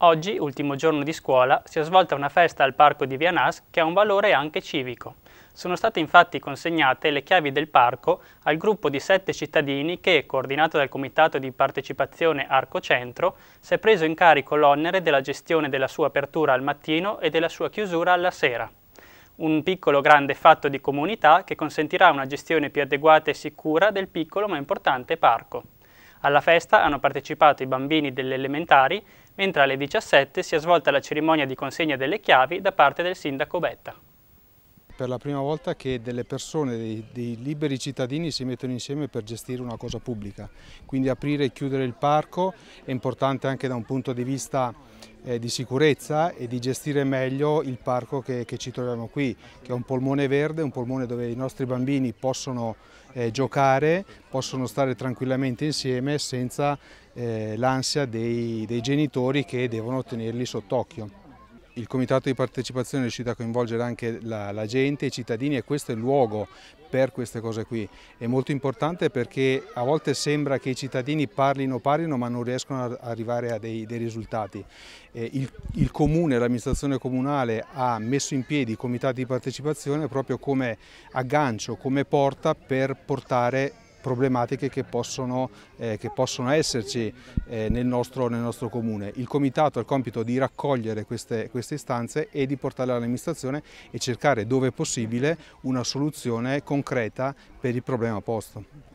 Oggi, ultimo giorno di scuola, si è svolta una festa al parco di Vianas che ha un valore anche civico. Sono state infatti consegnate le chiavi del parco al gruppo di sette cittadini che, coordinato dal Comitato di Partecipazione Arco Centro, si è preso in carico l'onere della gestione della sua apertura al mattino e della sua chiusura alla sera. Un piccolo grande fatto di comunità che consentirà una gestione più adeguata e sicura del piccolo ma importante parco. Alla festa hanno partecipato i bambini delle elementari, mentre alle 17 si è svolta la cerimonia di consegna delle chiavi da parte del sindaco Betta per la prima volta che delle persone, dei, dei, liberi cittadini si mettono insieme per gestire una cosa pubblica, quindi aprire e chiudere il parco è importante anche da un punto di vista eh, di sicurezza e di gestire meglio il parco che, che, ci troviamo qui, che è un polmone verde, un polmone dove i nostri bambini possono eh, giocare, possono stare tranquillamente insieme senza eh, l'ansia dei, dei genitori che devono tenerli sott'occhio il comitato di partecipazione è riuscito a coinvolgere anche la, la, gente, i cittadini e questo è il luogo per queste cose qui. È molto importante perché a volte sembra che i cittadini parlino, parlino ma non riescono ad arrivare a dei, dei risultati. Eh, il, il comune, l'amministrazione comunale ha messo in piedi i comitati di partecipazione proprio come aggancio, come porta per portare problematiche che possono, eh, che possono esserci eh, nel, nostro, nel, nostro, comune. Il comitato ha il compito di raccogliere queste, queste istanze e di portarle all'amministrazione e cercare dove possibile una soluzione concreta per il problema posto.